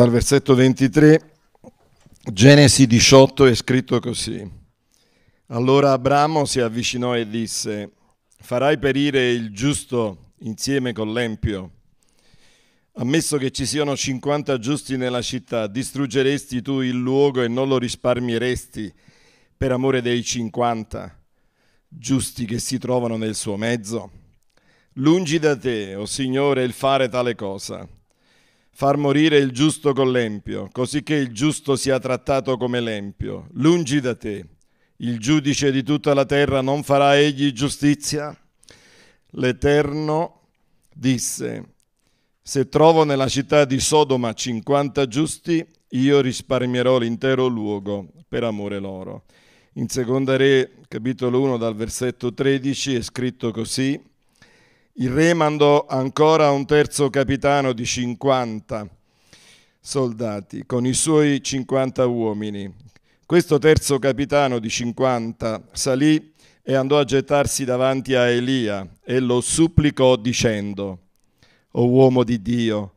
dal versetto 23, Genesi 18 è scritto così. Allora Abramo si avvicinò e disse, farai perire il giusto insieme con l'empio. Ammesso che ci siano 50 giusti nella città, distruggeresti tu il luogo e non lo risparmieresti per amore dei 50 giusti che si trovano nel suo mezzo. Lungi da te, o oh Signore, il fare tale cosa far morire il giusto con l'empio, cosicché il giusto sia trattato come l'empio. Lungi da te, il giudice di tutta la terra non farà egli giustizia? L'Eterno disse, se trovo nella città di Sodoma 50 giusti, io risparmierò l'intero luogo per amore loro. In seconda Re, capitolo 1, dal versetto 13, è scritto così, il re mandò ancora un terzo capitano di 50 soldati con i suoi 50 uomini. Questo terzo capitano di 50 salì e andò a gettarsi davanti a Elia e lo supplicò dicendo, O uomo di Dio,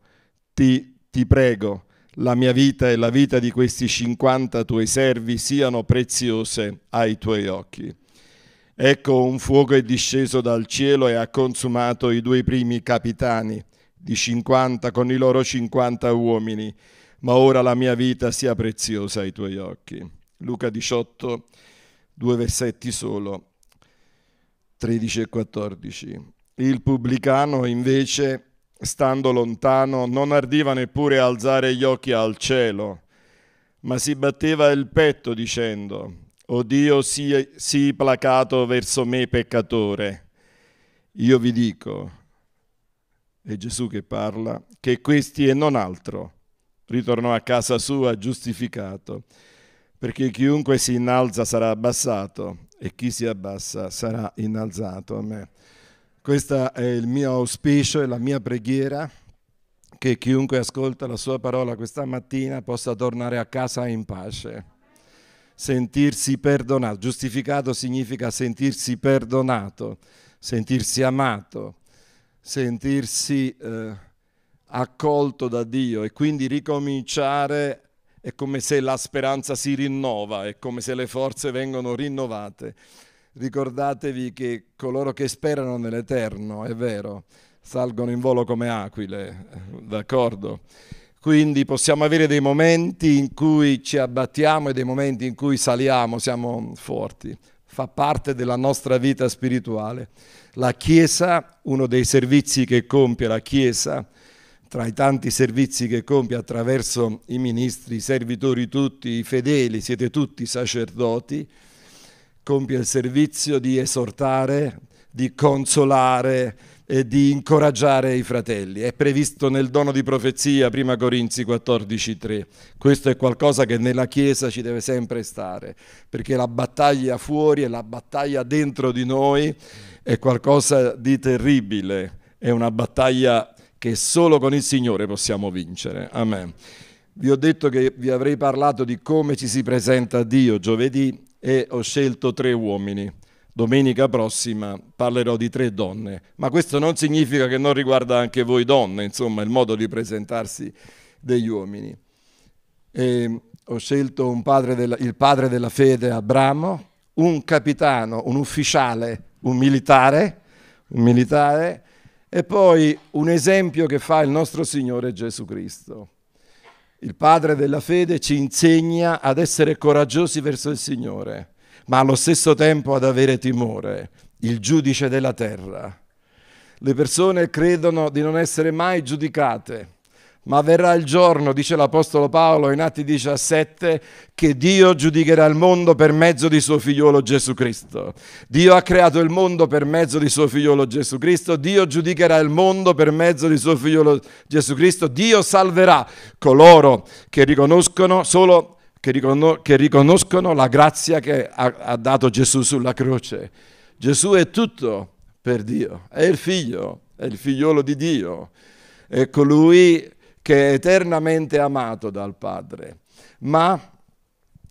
ti, ti prego, la mia vita e la vita di questi 50 tuoi servi siano preziose ai tuoi occhi. Ecco un fuoco è disceso dal cielo e ha consumato i due primi capitani di 50 con i loro 50 uomini, ma ora la mia vita sia preziosa ai tuoi occhi. Luca 18, due versetti solo, 13 e 14. Il pubblicano invece, stando lontano, non ardiva neppure alzare gli occhi al cielo, ma si batteva il petto dicendo, o Dio, sii, sii placato verso me peccatore. Io vi dico, è Gesù che parla, che questi e non altro ritornò a casa sua giustificato, perché chiunque si innalza sarà abbassato e chi si abbassa sarà innalzato. Amen. Questo è il mio auspicio e la mia preghiera, che chiunque ascolta la sua parola questa mattina possa tornare a casa in pace sentirsi perdonato. Giustificato significa sentirsi perdonato, sentirsi amato, sentirsi eh, accolto da Dio e quindi ricominciare è come se la speranza si rinnova, è come se le forze vengono rinnovate. Ricordatevi che coloro che sperano nell'Eterno, è vero, salgono in volo come aquile, eh, d'accordo? Quindi possiamo avere dei momenti in cui ci abbattiamo e dei momenti in cui saliamo, siamo forti. Fa parte della nostra vita spirituale. La Chiesa, uno dei servizi che compie la Chiesa, tra i tanti servizi che compie attraverso i ministri, i servitori tutti, i fedeli, siete tutti sacerdoti, compie il servizio di esortare, di consolare, eh, di incoraggiare i fratelli. È previsto nel dono di profezia, prima Corinzi 14:3. Questo è qualcosa che nella Chiesa ci deve sempre stare, perché la battaglia fuori e la battaglia dentro di noi è qualcosa di terribile, è una battaglia che solo con il Signore possiamo vincere. Amen. Vi ho detto che vi avrei parlato di come ci si presenta a Dio giovedì e ho scelto tre uomini Domenica prossima parlerò di tre donne, ma questo non significa che non riguarda anche voi donne, insomma, il modo di presentarsi degli uomini. E ehm, ho scelto un padre della, il padre della fede, Abramo, un capitano, un ufficiale, un militare, un militare, e poi un esempio che fa il nostro Signore Gesù Cristo. Il padre della fede ci insegna ad essere coraggiosi verso il Signore ma allo stesso tempo ad avere timore, il giudice della terra. Le persone credono di non essere mai giudicate, ma verrà il giorno, dice l'Apostolo Paolo in Atti 17, che Dio giudicherà il mondo per mezzo di suo figliolo Gesù Cristo. Dio ha creato il mondo per mezzo di suo figliolo Gesù Cristo, Dio giudicherà il mondo per mezzo di suo figliolo Gesù Cristo, Dio salverà coloro che riconoscono solo che, riconos- che riconoscono la grazia che ha, ha dato Gesù sulla croce. Gesù è tutto per Dio, è il figlio, è il figliolo di Dio, è colui che è eternamente amato dal Padre. Ma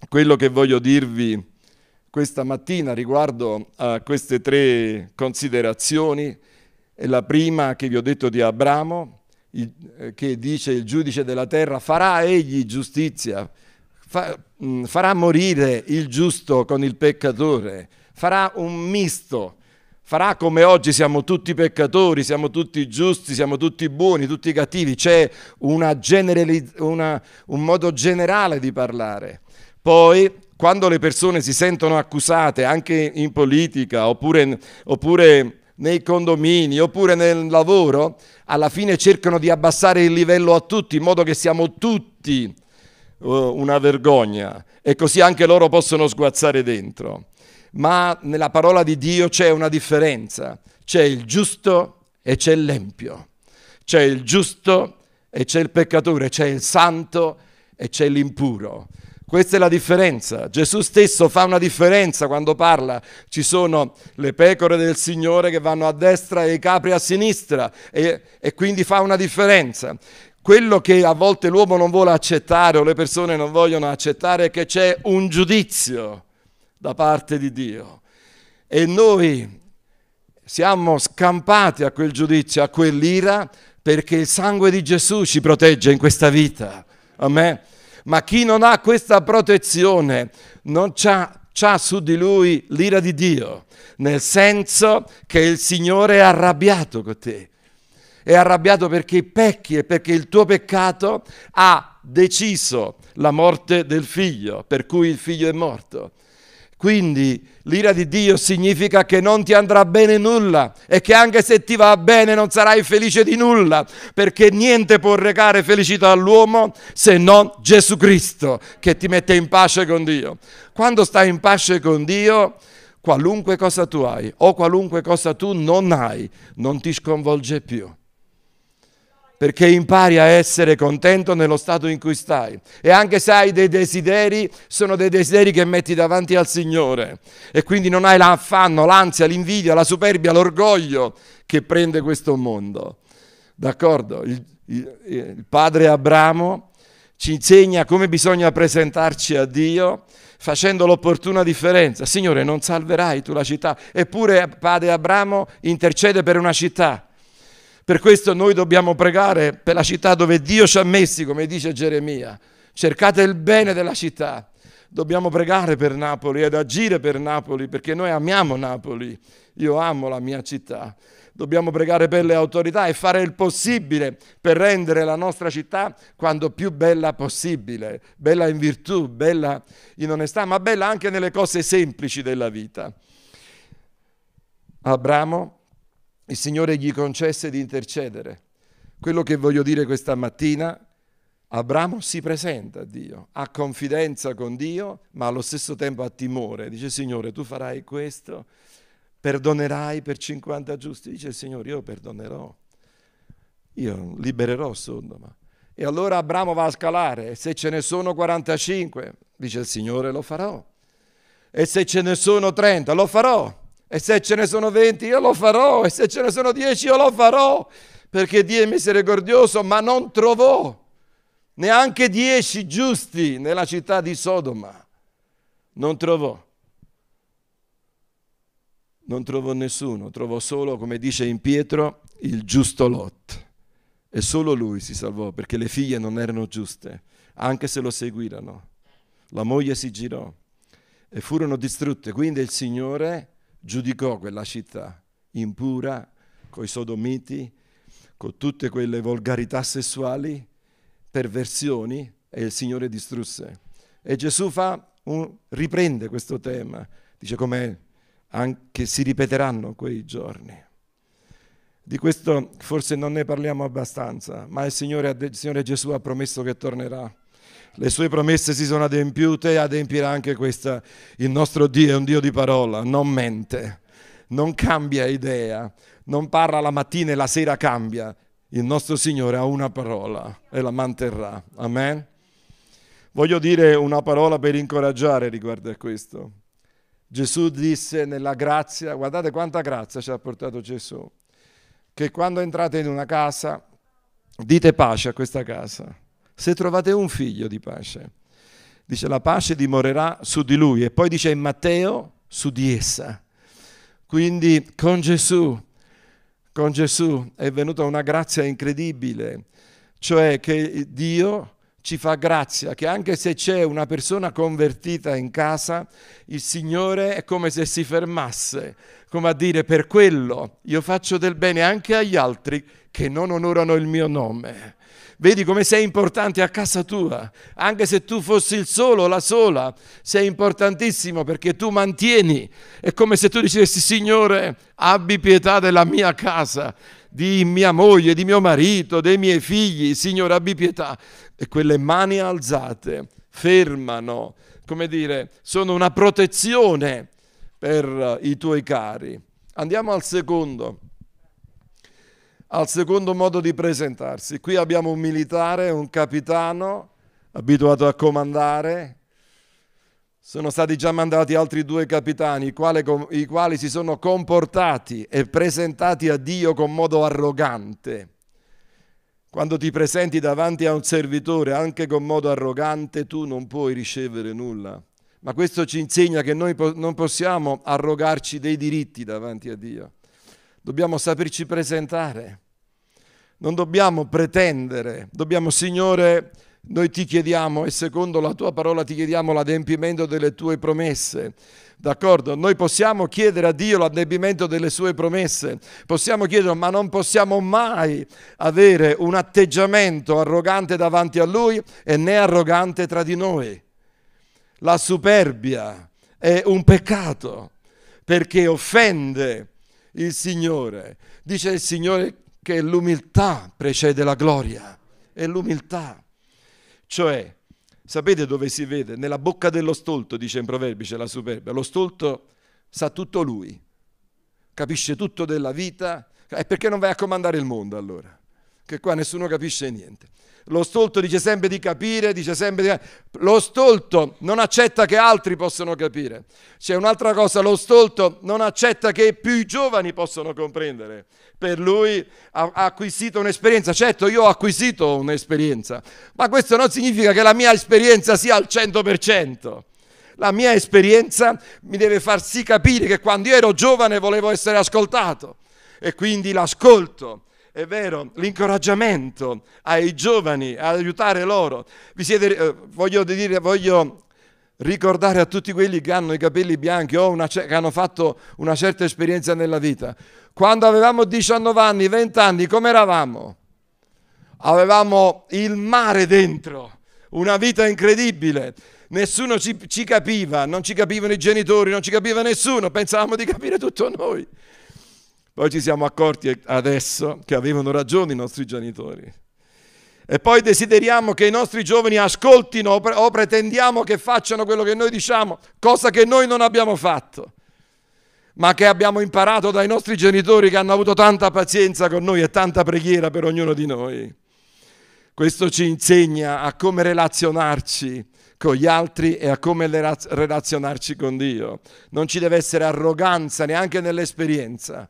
quello che voglio dirvi questa mattina riguardo a queste tre considerazioni è la prima che vi ho detto di Abramo, eh, che dice il giudice della terra farà egli giustizia fa, mh, mm, farà morire il giusto con il peccatore, farà un misto, farà come oggi siamo tutti peccatori, siamo tutti giusti, siamo tutti buoni, tutti cattivi, c'è una una, un modo generale di parlare. Poi quando le persone si sentono accusate anche in politica oppure, oppure nei condomini oppure nel lavoro, alla fine cercano di abbassare il livello a tutti in modo che siamo tutti eh, una vergogna e così anche loro possono sguazzare dentro. Ma nella parola di Dio c'è una differenza, c'è il giusto e c'è l'empio, c'è il giusto e c'è il peccatore, c'è il santo e c'è l'impuro. Questa è la differenza. Gesù stesso fa una differenza quando parla. Ci sono le pecore del Signore che vanno a destra e i capri a sinistra e, e quindi fa una differenza. Quello che a volte l'uomo non vuole accettare o le persone non vogliono accettare è che c'è un giudizio da parte di Dio. E noi siamo scampati a quel giudizio, a quell'ira, perché il sangue di Gesù ci protegge in questa vita. Amen. Ma chi non ha questa protezione non c'ha c'ha su di lui l'ira di Dio, nel senso che il Signore è arrabbiato con te è arrabbiato perché pecchi e perché il tuo peccato ha deciso la morte del figlio, per cui il figlio è morto. Quindi l'ira di Dio significa che non ti andrà bene nulla e che anche se ti va bene non sarai felice di nulla, perché niente può recare felicità all'uomo se non Gesù Cristo che ti mette in pace con Dio. Quando stai in pace con Dio, qualunque cosa tu hai o qualunque cosa tu non hai, non ti sconvolge più perché impari a essere contento nello stato in cui stai. E anche se hai dei desideri, sono dei desideri che metti davanti al Signore. E quindi non hai l'affanno, l'ansia, l'invidia, la superbia, l'orgoglio che prende questo mondo. D'accordo? Il, il, il padre Abramo ci insegna come bisogna presentarci a Dio facendo l'opportuna differenza. Signore, non salverai tu la città. Eppure padre Abramo intercede per una città per questo noi dobbiamo pregare per la città dove Dio ci ha messi, come dice Geremia. Cercate il bene della città. Dobbiamo pregare per Napoli ed agire per Napoli perché noi amiamo Napoli. Io amo la mia città. Dobbiamo pregare per le autorità e fare il possibile per rendere la nostra città quanto più bella possibile, bella in virtù, bella in onestà, ma bella anche nelle cose semplici della vita. Abramo il Signore gli concesse di intercedere. Quello che voglio dire questa mattina, Abramo si presenta a Dio, ha confidenza con Dio, ma allo stesso tempo ha timore. Dice, Signore, tu farai questo, perdonerai per 50 giusti. Dice, Signore, io perdonerò, io libererò Sodoma. E allora Abramo va a scalare, e se ce ne sono 45, dice il Signore, lo farò. E se ce ne sono 30, lo farò. E se ce ne sono 20 io lo farò, e se ce ne sono 10 io lo farò, perché Dio è misericordioso, ma non trovò neanche 10 giusti nella città di Sodoma. Non trovò. Non trovò nessuno, trovò solo, come dice in Pietro, il giusto Lot. E solo lui si salvò perché le figlie non erano giuste, anche se lo seguirono. La moglie si girò e furono distrutte. Quindi il Signore giudicò quella città impura, coi sodomiti, con tutte quelle volgarità sessuali, perversioni, e il Signore distrusse. E Gesù un, riprende questo tema, dice come anche si ripeteranno quei giorni. Di questo forse non ne parliamo abbastanza, ma il Signore, il Signore Gesù ha promesso che tornerà le sue promesse si sono adempiute e adempirà anche questa. Il nostro Dio è un Dio di parola, non mente, non cambia idea, non parla la mattina e la sera cambia. Il nostro Signore ha una parola e la manterrà. Amen. Voglio dire una parola per incoraggiare riguardo a questo. Gesù disse nella grazia, guardate quanta grazia ci ha portato Gesù, che quando entrate in una casa dite pace a questa casa se trovate un figlio di pace. Dice la pace dimorerà su di lui e poi dice in Matteo su di essa. Quindi con Gesù, con Gesù è venuta una grazia incredibile, cioè che Dio ci fa grazia, che anche se c'è una persona convertita in casa, il Signore è come se si fermasse, come a dire per quello io faccio del bene anche agli altri che non onorano il mio nome. Vedi come sei importante a casa tua, anche se tu fossi il solo, la sola, sei importantissimo perché tu mantieni. È come se tu dicessi, Signore, abbi pietà della mia casa, di mia moglie, di mio marito, dei miei figli, Signore, abbi pietà. E quelle mani alzate fermano, come dire, sono una protezione per i tuoi cari. Andiamo al secondo al secondo modo di presentarsi. Qui abbiamo un militare, un capitano abituato a comandare. Sono stati già mandati altri due capitani, i quali, i quali si sono comportati e presentati a Dio con modo arrogante. Quando ti presenti davanti a un servitore anche con modo arrogante, tu non puoi ricevere nulla. Ma questo ci insegna che noi non possiamo arrogarci dei diritti davanti a Dio dobbiamo saperci presentare, non dobbiamo pretendere, dobbiamo Signore, noi ti chiediamo e secondo la tua parola ti chiediamo l'adempimento delle tue promesse. D'accordo? Noi possiamo chiedere a Dio l'adempimento delle sue promesse, possiamo chiedere, ma non possiamo mai avere un atteggiamento arrogante davanti a Lui e né arrogante tra di noi. La superbia è un peccato perché offende il Signore. Dice il Signore che l'umiltà precede la gloria. È l'umiltà. Cioè, sapete dove si vede? Nella bocca dello stolto, dice in Proverbi, c'è la superbia. Lo stolto sa tutto lui, capisce tutto della vita. E perché non vai a comandare il mondo allora? che qua nessuno capisce niente. Lo stolto dice sempre di capire, dice sempre di... Lo stolto non accetta che altri possano capire. C'è un'altra cosa, lo stolto non accetta che più i giovani possano comprendere. Per lui ha acquisito un'esperienza. Certo, io ho acquisito un'esperienza, ma questo non significa che la mia esperienza sia al 100%. La mia esperienza mi deve far sì capire che quando io ero giovane volevo essere ascoltato e quindi l'ascolto è vero, l'incoraggiamento ai giovani, ad aiutare loro. Siete, eh, voglio, dire, voglio ricordare a tutti quelli che hanno i capelli bianchi o una, che hanno fatto una certa esperienza nella vita. Quando avevamo 19 anni, 20 anni, come eravamo? Avevamo il mare dentro, una vita incredibile. Nessuno ci, ci capiva, non ci capivano i genitori, non ci capiva nessuno, pensavamo di capire tutto noi. Poi ci siamo accorti adesso che avevano ragione i nostri genitori. E poi desideriamo che i nostri giovani ascoltino o pretendiamo che facciano quello che noi diciamo, cosa che noi non abbiamo fatto, ma che abbiamo imparato dai nostri genitori che hanno avuto tanta pazienza con noi e tanta preghiera per ognuno di noi. Questo ci insegna a come relazionarci con gli altri e a come relazionarci con Dio. Non ci deve essere arroganza neanche nell'esperienza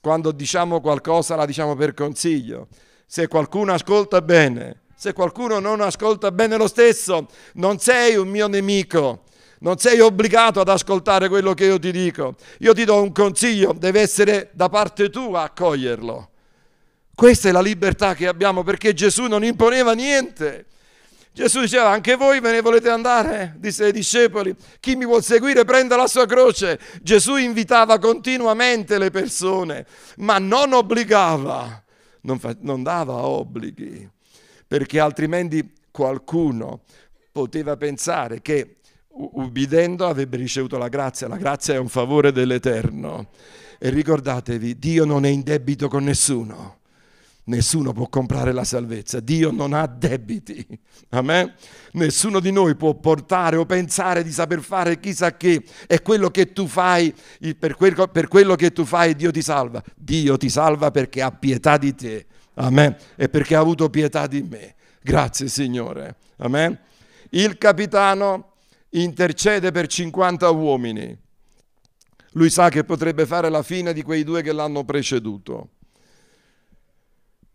quando diciamo qualcosa la diciamo per consiglio. Se qualcuno ascolta bene, se qualcuno non ascolta bene lo stesso, non sei un mio nemico. Non sei obbligato ad ascoltare quello che io ti dico. Io ti do un consiglio, deve essere da parte tua accoglierlo. Questa è la libertà che abbiamo perché Gesù non imponeva niente. Gesù diceva, anche voi ve ne volete andare? Disse ai discepoli, chi mi vuol seguire prenda la sua croce. Gesù invitava continuamente le persone, ma non obbligava, non, fa, non dava obblighi, perché altrimenti qualcuno poteva pensare che ubbidendo avrebbe ricevuto la grazia. La grazia è un favore dell'Eterno. E ricordatevi, Dio non è in debito con nessuno. Nessuno può comprare la salvezza, Dio non ha debiti. Amen? Nessuno di noi può portare o pensare di saper fare chissà che. È quello che tu fai, per, quel, per quello che tu fai Dio ti salva. Dio ti salva perché ha pietà di te. Amen? E perché ha avuto pietà di me. Grazie Signore. Amen? Il capitano intercede per 50 uomini. Lui sa che potrebbe fare la fine di quei due che l'hanno preceduto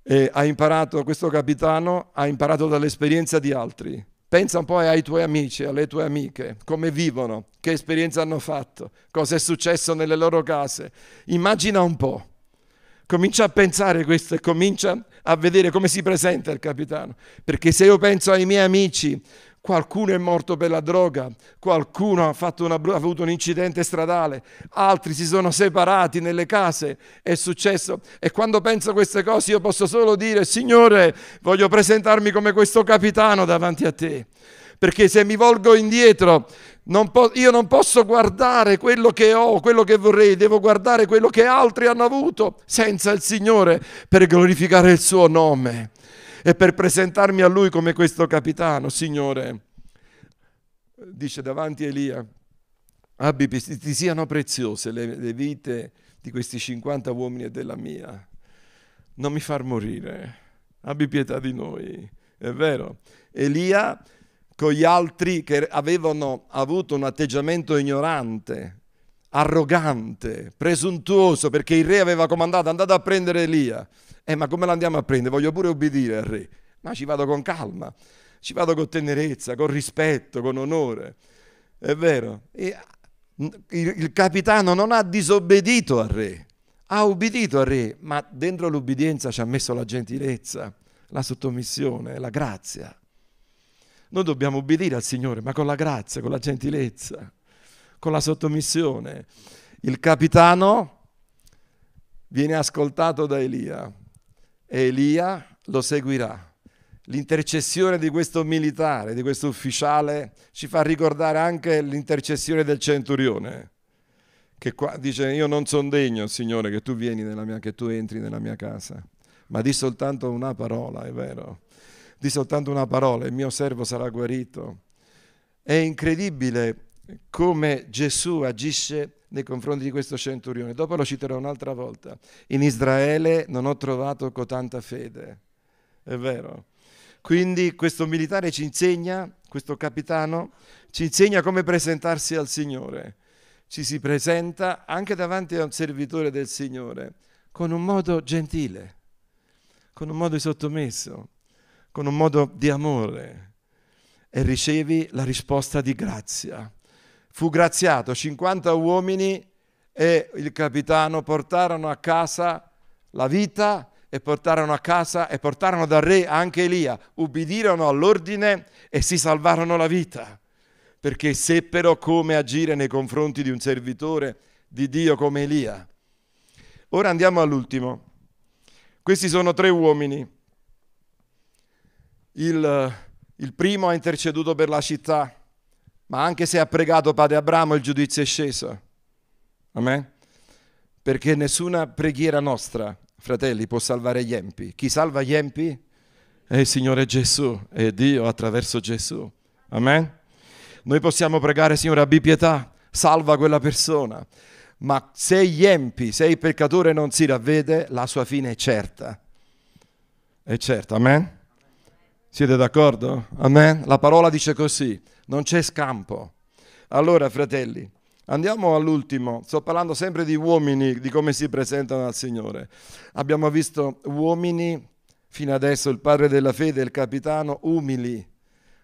eh, ha imparato, questo capitano ha imparato dall'esperienza di altri. Pensa un po' ai tuoi amici, alle tue amiche, come vivono, che esperienza hanno fatto, cosa è successo nelle loro case. Immagina un po'. Comincia a pensare questo e comincia a vedere come si presenta il capitano. Perché se io penso ai miei amici Qualcuno è morto per la droga, qualcuno ha, una, ha, avuto un incidente stradale, altri si sono separati nelle case, è successo. E quando penso a queste cose io posso solo dire, Signore, voglio presentarmi come questo capitano davanti a te. Perché se mi volgo indietro, non po- io non posso guardare quello che ho, quello che vorrei, devo guardare quello che altri hanno avuto senza il Signore per glorificare il suo nome e per presentarmi a lui come questo capitano. Signore, dice davanti Elia, abbi, ti siano preziose le, le vite di questi 50 uomini e della mia. Non mi far morire, abbi pietà di noi. È vero. Elia con gli altri che avevano avuto un atteggiamento ignorante, arrogante, presuntuoso, perché il re aveva comandato andate a prendere Elia. Eh, ma come l'andiamo a prendere? Voglio pure obbedire al re. Ma ci vado con calma, ci vado con tenerezza, con rispetto, con onore. È vero. E il capitano non ha disobbedito al re, ha obbedito al re, ma dentro l'obbedienza ci ha messo la gentilezza, la sottomissione, la grazia. Noi dobbiamo obbedire al Signore, ma con la grazia, con la gentilezza con la sottomissione. Il capitano viene ascoltato da Elia e Elia lo seguirà. L'intercessione di questo militare, di questo ufficiale, ci fa ricordare anche l'intercessione del centurione, che qua dice io non sono degno, Signore, che tu, mia, che tu entri nella mia casa, ma di soltanto una parola, è vero, di soltanto una parola, il mio servo sarà guarito. È incredibile come Gesù agisce nei confronti di questo centurione. Dopo lo citerò un'altra volta. In Israele non ho trovato cotanta fede. È vero. Quindi questo militare ci insegna, questo capitano, ci insegna come presentarsi al Signore. Ci si presenta anche davanti a un servitore del Signore con un modo gentile, con un modo sottomesso, con un modo di amore e ricevi la risposta di grazia fu graziato, 50 uomini e il capitano portarono a casa la vita e portarono a casa e portarono dal re anche Elia, ubbidirono all'ordine e si salvarono la vita, perché seppero come agire nei confronti di un servitore di Dio come Elia. Ora andiamo all'ultimo. Questi sono tre uomini. Il, il primo ha interceduto per la città, ma anche se ha pregato padre Abramo, il giudizio è sceso. Amen? Perché nessuna preghiera nostra, fratelli, può salvare gli empi. Chi salva gli empi è il Signore Gesù, è Dio attraverso Gesù. Amen? Noi possiamo pregare, Signore, abbi pietà, salva quella persona. Ma se gli empi, se il peccatore non si ravvede, la sua fine è certa. È certa, amen? Siete d'accordo? Amen? La parola dice così, non c'è scampo. Allora, fratelli, andiamo all'ultimo. Sto parlando sempre di uomini, di come si presentano al Signore. Abbiamo visto uomini, fino adesso il padre della fede, il capitano, umili,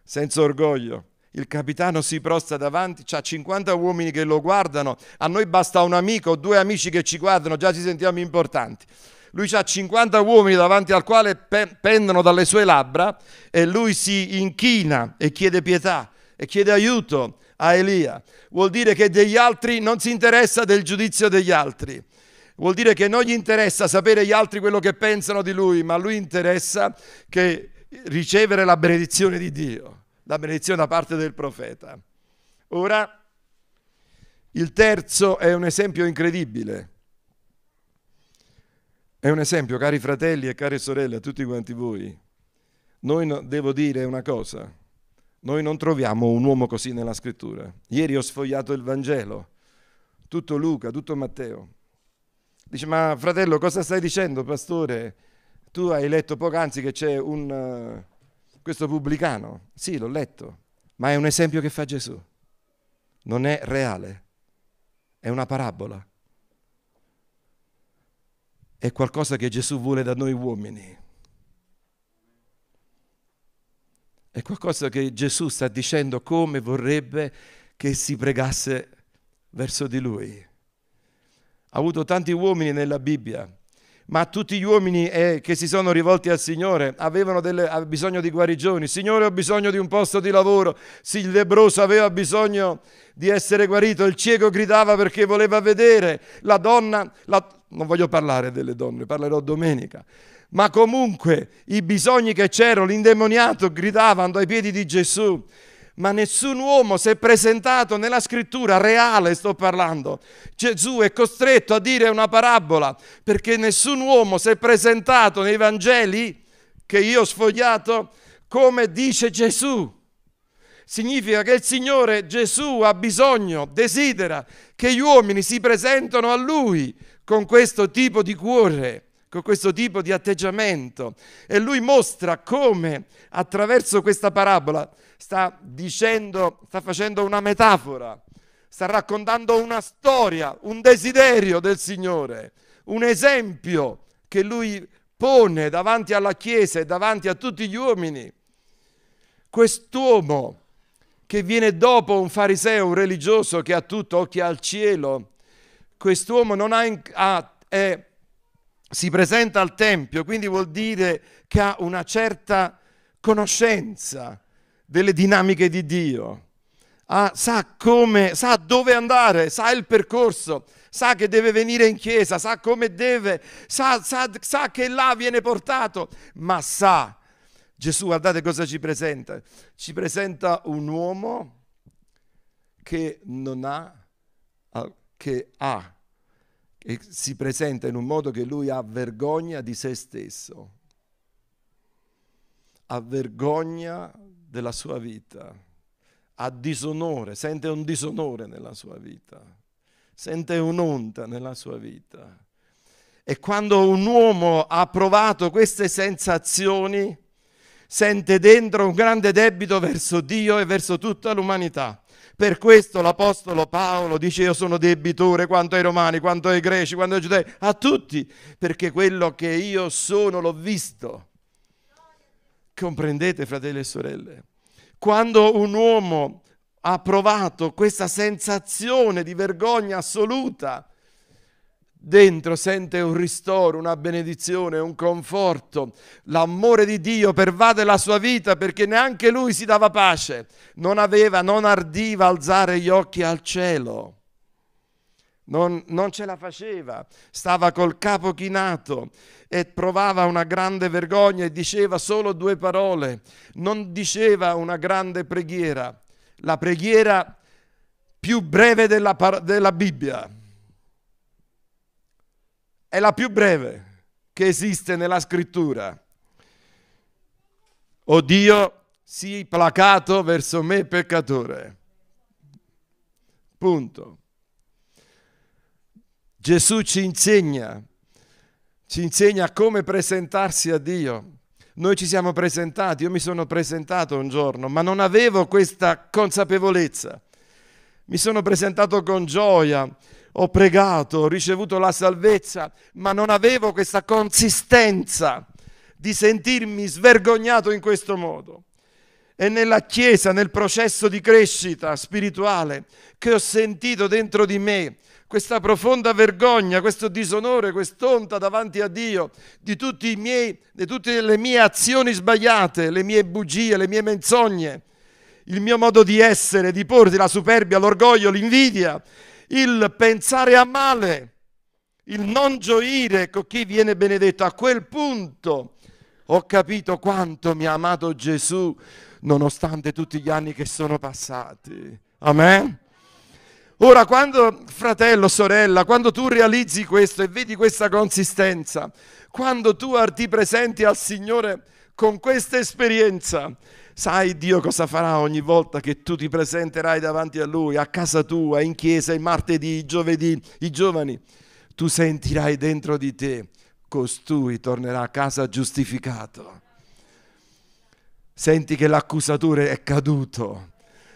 senza orgoglio. Il capitano si prosta davanti, ha 50 uomini che lo guardano, a noi basta un amico o due amici che ci guardano, già ci sentiamo importanti lui ha 50 uomini davanti al quale pe- pendono dalle sue labbra e lui si inchina e chiede pietà e chiede aiuto a Elia. Vuol dire che degli altri non si interessa del giudizio degli altri. Vuol dire che non gli interessa sapere gli altri quello che pensano di lui, ma a lui interessa che ricevere la benedizione di Dio, la benedizione da parte del profeta. Ora, il terzo è un esempio incredibile è un esempio, cari fratelli e care sorelle, a tutti quanti voi. Noi no, devo dire una cosa, noi non troviamo un uomo così nella scrittura. Ieri ho sfogliato il Vangelo, tutto Luca, tutto Matteo. Dice, ma fratello, cosa stai dicendo, pastore? Tu hai letto poc'anzi che c'è un, uh, questo pubblicano. Sì, l'ho letto, ma è un esempio che fa Gesù. Non è reale, è una parabola è qualcosa che Gesù vuole da noi uomini. È qualcosa che Gesù sta dicendo come vorrebbe che si pregasse verso di lui. Ha avuto tanti uomini nella Bibbia, ma tutti gli uomini eh, che si sono rivolti al Signore avevano delle, bisogno di guarigioni. Signore, ho bisogno di un posto di lavoro. Sì, il lebroso aveva bisogno di essere guarito, il cieco gridava perché voleva vedere, la donna... La, non voglio parlare delle donne, parlerò domenica. Ma comunque i bisogni che c'erano, l'indemoniato gridava, andò ai piedi di Gesù. Ma nessun uomo si è presentato nella scrittura reale, sto parlando. Gesù è costretto a dire una parabola perché nessun uomo si è presentato nei Vangeli che io ho sfogliato come dice Gesù. Significa che il Signore Gesù ha bisogno, desidera che gli uomini si presentino a Lui con questo tipo di cuore, con questo tipo di atteggiamento. E lui mostra come attraverso questa parabola sta dicendo, sta facendo una metafora, sta raccontando una storia, un desiderio del Signore, un esempio che lui pone davanti alla Chiesa e davanti a tutti gli uomini. Quest'uomo che viene dopo un fariseo, un religioso che ha tutto occhi al cielo, quest'uomo non ha, ha è, si presenta al Tempio, quindi vuol dire che ha una certa conoscenza delle dinamiche di Dio. Ah, sa come, sa dove andare, sa il percorso, sa che deve venire in chiesa, sa come deve, sa, sa, sa che là viene portato, ma sa. Gesù, guardate cosa ci presenta. Ci presenta un uomo che non ha che ha e si presenta in un modo che lui ha vergogna di se stesso, ha vergogna della sua vita, ha disonore, sente un disonore nella sua vita, sente un'onta nella sua vita. E quando un uomo ha provato queste sensazioni, sente dentro un grande debito verso Dio e verso tutta l'umanità. Per questo l'Apostolo Paolo dice io sono debitore quanto ai romani, quanto ai greci, quanto ai giudei, a tutti, perché quello che io sono l'ho visto. Comprendete, fratelli e sorelle? Quando un uomo ha provato questa sensazione di vergogna assoluta, dentro sente un ristoro, una benedizione, un conforto. L'amore di Dio pervade la sua vita perché neanche lui si dava pace, non aveva, non ardiva alzare gli occhi al cielo. Non, non ce la faceva, stava col capo chinato e provava una grande vergogna e diceva solo due parole, non diceva una grande preghiera, la preghiera più breve della, della Bibbia è la più breve che esiste nella scrittura. O Dio, sii placato verso me peccatore. Punto. Gesù ci insegna, ci insegna come presentarsi a Dio. Noi ci siamo presentati, io mi sono presentato un giorno, ma non avevo questa consapevolezza. Mi sono presentato con gioia, ho pregato, ho ricevuto la salvezza, ma non avevo questa consistenza di sentirmi svergognato in questo modo. È nella Chiesa, nel processo di crescita spirituale, che ho sentito dentro di me questa profonda vergogna, questo disonore, quest'onta davanti a Dio di, miei, di tutte le mie azioni sbagliate, le mie bugie, le mie menzogne, il mio modo di essere, di porti, la superbia, l'orgoglio, l'invidia il pensare a male, il non gioire con chi viene benedetto. A quel punto ho capito quanto mi ha amato Gesù nonostante tutti gli anni che sono passati. Amen. Ora, quando, fratello, sorella, quando tu realizzi questo e vedi questa consistenza, quando tu ti presenti al Signore con questa esperienza Sai Dio cosa farà ogni volta che tu ti presenterai davanti a Lui, a casa tua, in chiesa, il martedì, il giovedì, i giovani. Tu sentirai dentro di te, costui tornerà a casa giustificato. Senti che l'accusatore è caduto,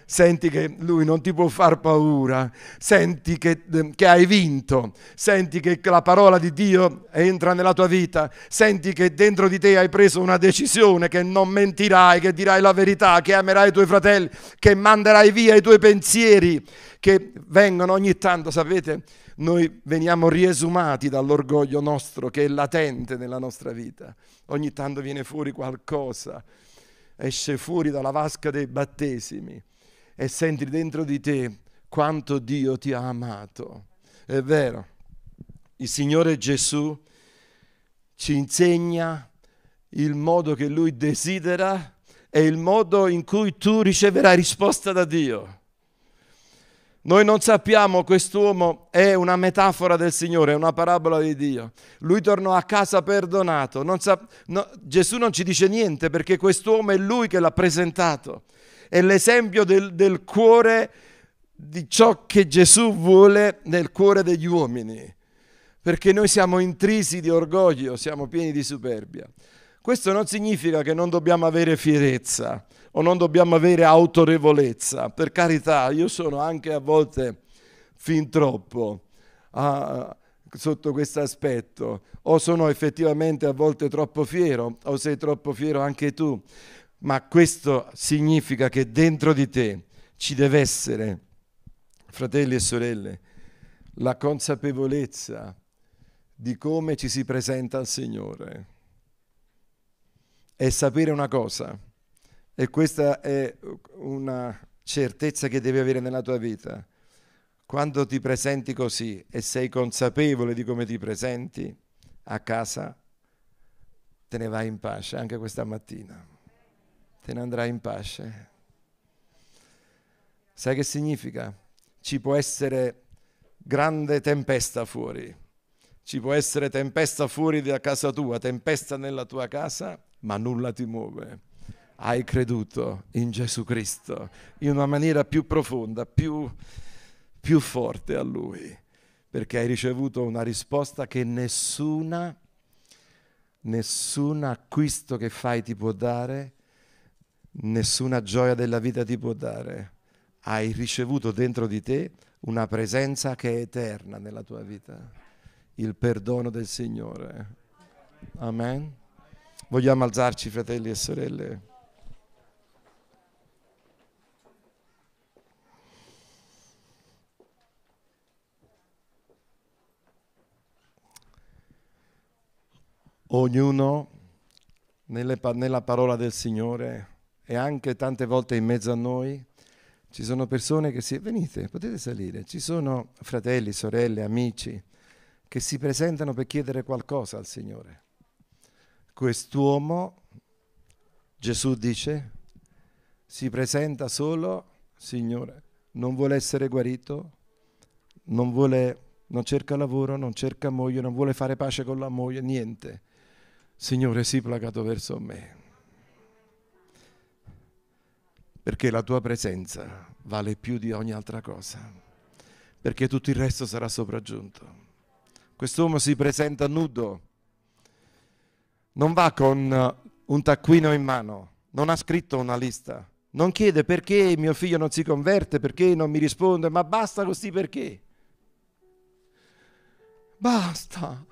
senti che lui non ti può far paura, senti che, ehm, che hai vinto, senti che la parola di Dio entra nella tua vita, senti che dentro di te hai preso una decisione, che non mentirai, che dirai la verità, che amerai i tuoi fratelli, che manderai via i tuoi pensieri, che vengono ogni tanto, sapete, noi veniamo riesumati dall'orgoglio nostro che è latente nella nostra vita. Ogni tanto viene fuori qualcosa, esce fuori dalla vasca dei battesimi e senti dentro di te quanto Dio ti ha amato. È vero, il Signore Gesù ci insegna il modo che Lui desidera e il modo in cui tu riceverai risposta da Dio. Noi non sappiamo, quest'uomo è una metafora del Signore, è una parabola di Dio. Lui tornò a casa perdonato. Non sa, no, Gesù non ci dice niente perché quest'uomo è lui che l'ha presentato è l'esempio del, del cuore di ciò che Gesù vuole nel cuore degli uomini, perché noi siamo intrisi di orgoglio, siamo pieni di superbia. Questo non significa che non dobbiamo avere fierezza o non dobbiamo avere autorevolezza, per carità, io sono anche a volte fin troppo ah, sotto questo aspetto, o sono effettivamente a volte troppo fiero, o sei troppo fiero anche tu, ma questo significa che dentro di te ci deve essere, fratelli e sorelle, la consapevolezza di come ci si presenta al Signore. E sapere una cosa, e questa è una certezza che devi avere nella tua vita, quando ti presenti così e sei consapevole di come ti presenti a casa, te ne vai in pace anche questa mattina te ne andrai in pace. Sai che significa? Ci può essere grande tempesta fuori, ci può essere tempesta fuori da casa tua, tempesta nella tua casa, ma nulla ti muove. Hai creduto in Gesù Cristo in una maniera più profonda, più, più forte a Lui, perché hai ricevuto una risposta che nessuna, nessun acquisto che fai ti può dare nessuna gioia della vita ti può dare. Hai ricevuto dentro di te una presenza che è eterna nella tua vita, il perdono del Signore. Amen. Vogliamo alzarci, fratelli e sorelle. Ognuno nella parola del Signore e anche tante volte in mezzo a noi ci sono persone che si... Venite, potete salire. Ci sono fratelli, sorelle, amici che si presentano per chiedere qualcosa al Signore. Quest'uomo, Gesù dice, si presenta solo, Signore, non vuole essere guarito, non, vuole, non cerca lavoro, non cerca moglie, non vuole fare pace con la moglie, niente. Signore, sii placato verso me. perché la tua presenza vale più di ogni altra cosa, perché tutto il resto sarà sopraggiunto. Quest'uomo si presenta nudo, non va con eh, un taccuino in mano, non ha scritto una lista, non chiede perché mio figlio non si converte, perché non mi risponde, ma basta così perché. Basta.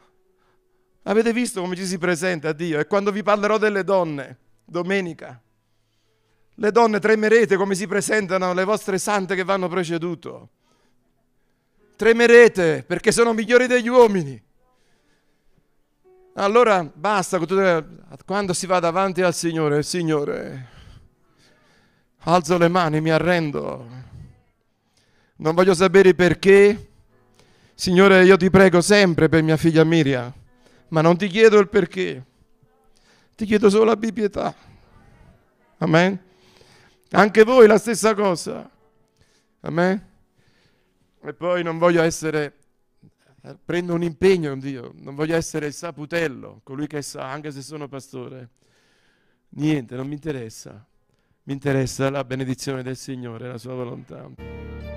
Avete visto come ci si presenta a Dio? E quando vi parlerò delle donne, domenica, le donne tremerete come si presentano le vostre sante che vanno preceduto. Tremerete perché sono migliori degli uomini. Allora basta, quando si va davanti al Signore, Signore, alzo le mani, mi arrendo. Non voglio sapere perché. Signore, io ti prego sempre per mia figlia Miria, ma non ti chiedo il perché. Ti chiedo solo la bipietà. Amen. Anche voi la stessa cosa. Amen? E poi non voglio essere, eh, prendo un impegno con Dio, non voglio essere il saputello, colui che sa, anche se sono pastore. Niente, non mi interessa. Mi interessa la benedizione del Signore, la sua volontà.